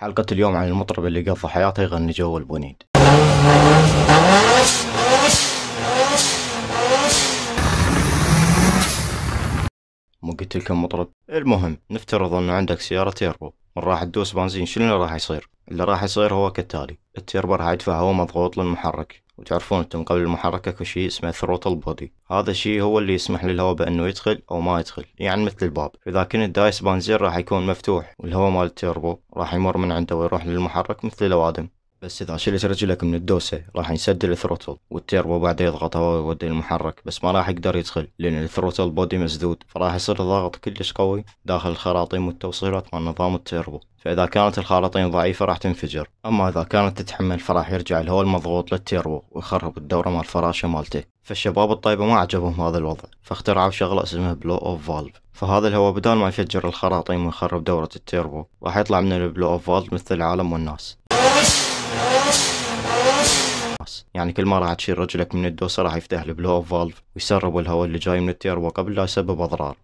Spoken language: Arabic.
حلقة اليوم عن المطرب اللي قضى حياته يغني جو البنيد مو قلت لكم مطرب المهم نفترض انه عندك سيارة تيربو من راح تدوس بنزين شنو اللي راح يصير اللي راح يصير هو كالتالي التيربر هاي يدفع هواء مضغوط للمحرك وتعرفون انتم قبل المحرك اكو شيء اسمه ثروتل بودي هذا الشيء هو اللي يسمح للهواء بانه يدخل او ما يدخل يعني مثل الباب فاذا كان الدايس بانزير راح يكون مفتوح والهواء مال التيربو راح يمر من عنده ويروح للمحرك مثل الاوادم بس اذا شلت رجلك من الدوسه راح يسدل الثروتل والتيربو بعده يضغط هواء ويودي المحرك بس ما راح يقدر يدخل لان الثروتل بودي مسدود فراح يصير الضغط كلش قوي داخل الخراطيم والتوصيلات مال نظام التيربو فإذا كانت الخارطين ضعيفة راح تنفجر أما إذا كانت تتحمل فراح يرجع الهول مضغوط للتيربو ويخرب الدورة مال الفراشة مالته فالشباب الطيبة ما عجبهم هذا الوضع فاخترعوا شغلة اسمها بلو اوف فالف فهذا الهواء بدال ما يفجر الخراطيم ويخرب دورة التيربو راح يطلع من البلو اوف فالف مثل العالم والناس يعني كل ما راح تشيل رجلك من الدوسة راح يفتح البلو اوف فالف ويسرب الهواء اللي جاي من التيربو قبل لا يسبب اضرار